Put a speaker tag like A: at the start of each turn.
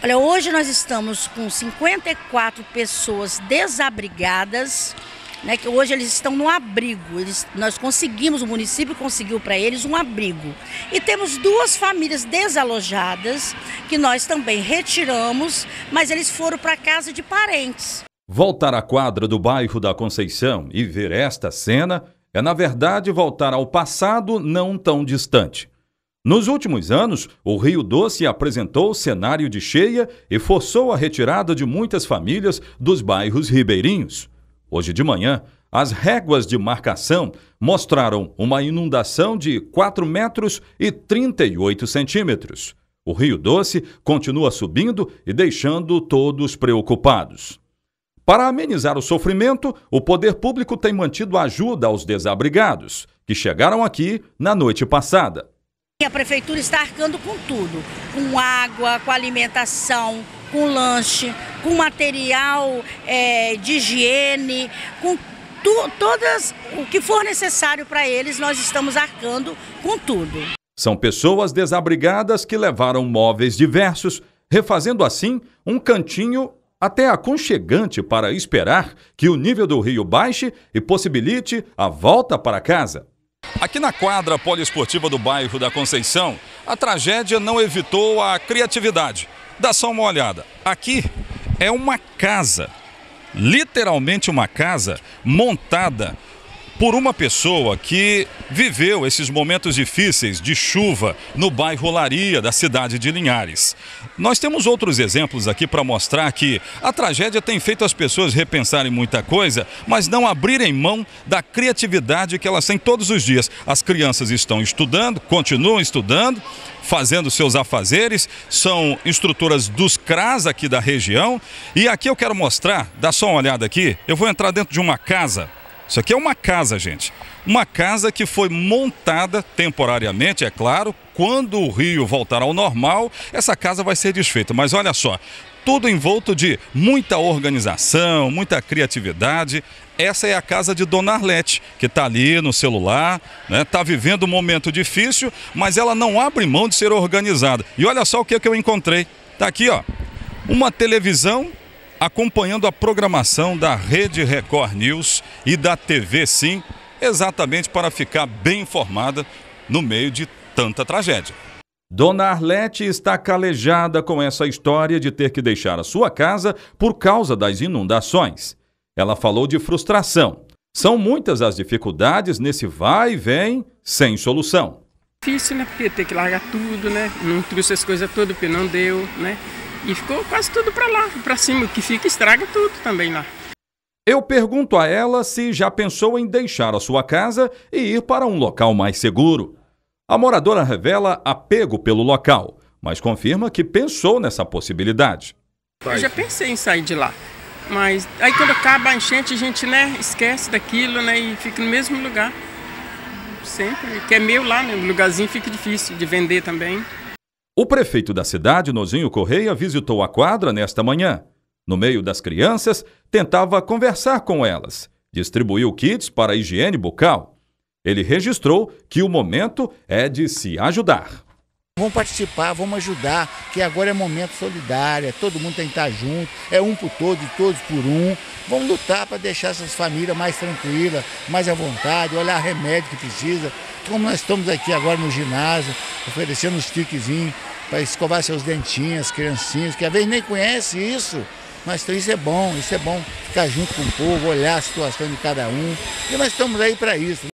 A: Olha, hoje nós estamos com 54 pessoas desabrigadas, né, que hoje eles estão no abrigo. Eles, nós conseguimos, o município conseguiu para eles um abrigo. E temos duas famílias desalojadas que nós também retiramos, mas eles foram para casa de parentes.
B: Voltar à quadra do bairro da Conceição e ver esta cena é, na verdade, voltar ao passado não tão distante. Nos últimos anos, o Rio Doce apresentou cenário de cheia e forçou a retirada de muitas famílias dos bairros ribeirinhos. Hoje de manhã, as réguas de marcação mostraram uma inundação de 4 metros e 38 centímetros. O Rio Doce continua subindo e deixando todos preocupados. Para amenizar o sofrimento, o poder público tem mantido ajuda aos desabrigados, que chegaram aqui na noite passada.
A: A prefeitura está arcando com tudo, com água, com alimentação, com lanche, com material é, de higiene, com tu, todas o que for necessário para eles, nós estamos arcando com tudo.
B: São pessoas desabrigadas que levaram móveis diversos, refazendo assim um cantinho até aconchegante para esperar que o nível do rio baixe e possibilite a volta para casa. Aqui na quadra poliesportiva do bairro da Conceição, a tragédia não evitou a criatividade. Dá só uma olhada. Aqui é uma casa, literalmente uma casa montada por uma pessoa que viveu esses momentos difíceis de chuva no bairro Laria, da cidade de Linhares. Nós temos outros exemplos aqui para mostrar que a tragédia tem feito as pessoas repensarem muita coisa, mas não abrirem mão da criatividade que elas têm todos os dias. As crianças estão estudando, continuam estudando, fazendo seus afazeres, são estruturas dos CRAS aqui da região. E aqui eu quero mostrar, dá só uma olhada aqui, eu vou entrar dentro de uma casa isso aqui é uma casa, gente. Uma casa que foi montada temporariamente, é claro. Quando o rio voltar ao normal, essa casa vai ser desfeita. Mas olha só, tudo envolto de muita organização, muita criatividade. Essa é a casa de Dona Arlete, que está ali no celular, está né? Tá vivendo um momento difícil, mas ela não abre mão de ser organizada. E olha só o que, é que eu encontrei. Está aqui, ó. Uma televisão acompanhando a programação da Rede Record News e da TV Sim, exatamente para ficar bem informada no meio de tanta tragédia. Dona Arlete está calejada com essa história de ter que deixar a sua casa por causa das inundações. Ela falou de frustração. São muitas as dificuldades nesse vai e vem sem solução
C: difícil, né? Porque ter que largar tudo, né? Não trouxe as coisas todas porque não deu, né? E ficou quase tudo para lá, para cima, o que fica estraga tudo também lá. Eu pergunto a
B: ela se já pensou em deixar a sua casa e ir para um local mais seguro. A moradora revela apego pelo local, mas confirma que pensou nessa possibilidade.
C: Eu já pensei em sair de lá, mas aí quando acaba a enchente, a gente né, esquece daquilo né, e fica no mesmo lugar sempre. Que é meu lá, né? O lugarzinho fica difícil de vender também.
B: O prefeito da cidade, Nozinho Correia, visitou a quadra nesta manhã. No meio das crianças, tentava conversar com elas. Distribuiu kits para higiene bucal. Ele registrou que o momento é de se ajudar. Vamos participar, vamos ajudar, que agora é momento solidário, é todo mundo tem que estar junto, é um por todos e todos por um. Vamos lutar para deixar essas famílias mais tranquilas, mais à vontade, olhar remédio que precisa. Como nós estamos aqui agora no ginásio, oferecendo os tiquezinhos para escovar seus dentinhos, as criancinhas, que às vezes nem conhece isso. Mas então, isso é bom, isso é bom, ficar junto com o povo, olhar a situação de cada um. E nós estamos aí para isso.